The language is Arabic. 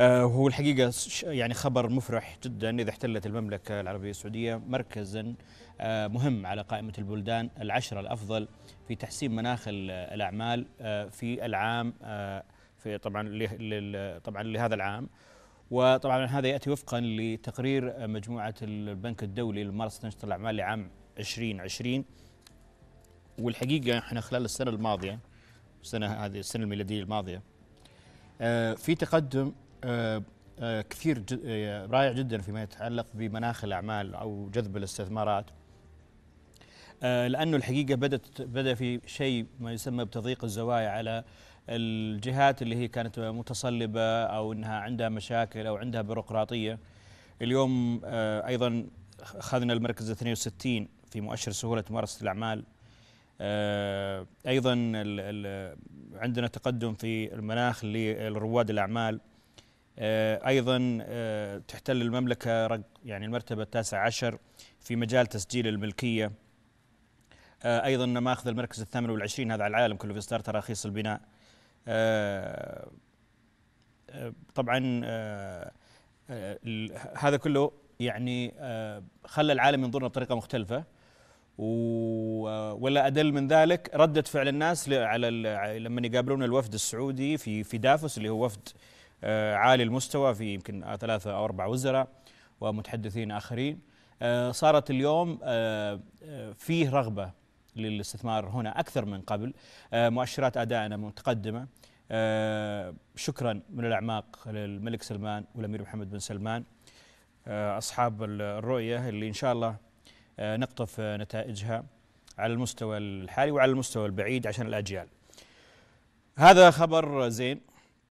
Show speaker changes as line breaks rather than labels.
آه، هو الحقيقة يعني خبر مفرح جدا إذا احتلت المملكة العربية السعودية مركزا آه، مهم على قائمة البلدان العشرة الأفضل في تحسين مناخ الأعمال آه، في العام في طبعا طبعا لهذا العام وطبعا هذا يأتي وفقا لتقرير مجموعة البنك الدولي لممارسة أنشطة الأعمال لعام 2020 والحقيقة احنا خلال السنة الماضية السنة هذه السنة الميلادية الماضية في تقدم آه، آه، كثير جد آه، رائع جدا فيما يتعلق بمناخ الاعمال او جذب الاستثمارات لانه الحقيقه بدت بدا في شيء ما يسمى بتضييق الزوايا على الجهات اللي هي كانت متصلبه او انها عندها مشاكل او عندها بيروقراطيه اليوم ايضا اخذنا المركز 62 في مؤشر سهوله ممارسه الاعمال ايضا عندنا تقدم في المناخ لرواد الاعمال آه، أيضا آه، تحتل المملكة يعني المرتبة التاسع عشر في مجال تسجيل الملكية آه، أيضا ماخذ المركز الثامن والعشرين هذا على العالم كله في إصدار تراخيص البناء طبعا هذا كله يعني خلى العالم ينظرنا بطريقة مختلفة ولا أدل من ذلك ردة فعل الناس على لما يقابلون الوفد السعودي في في دافوس اللي هو وفد آه، عالي المستوى في يمكن ثلاثة أو أربع وزراء ومتحدثين آخرين آه، صارت اليوم آه، فيه رغبة للاستثمار هنا أكثر من قبل مؤشرات أدائنا متقدمة شكرا من الأعماق للملك سلمان والأمير محمد بن سلمان أصحاب الرؤية اللي إن شاء الله نقطف نتائجها على المستوى الحالي وعلى المستوى البعيد عشان الأجيال هذا خبر زين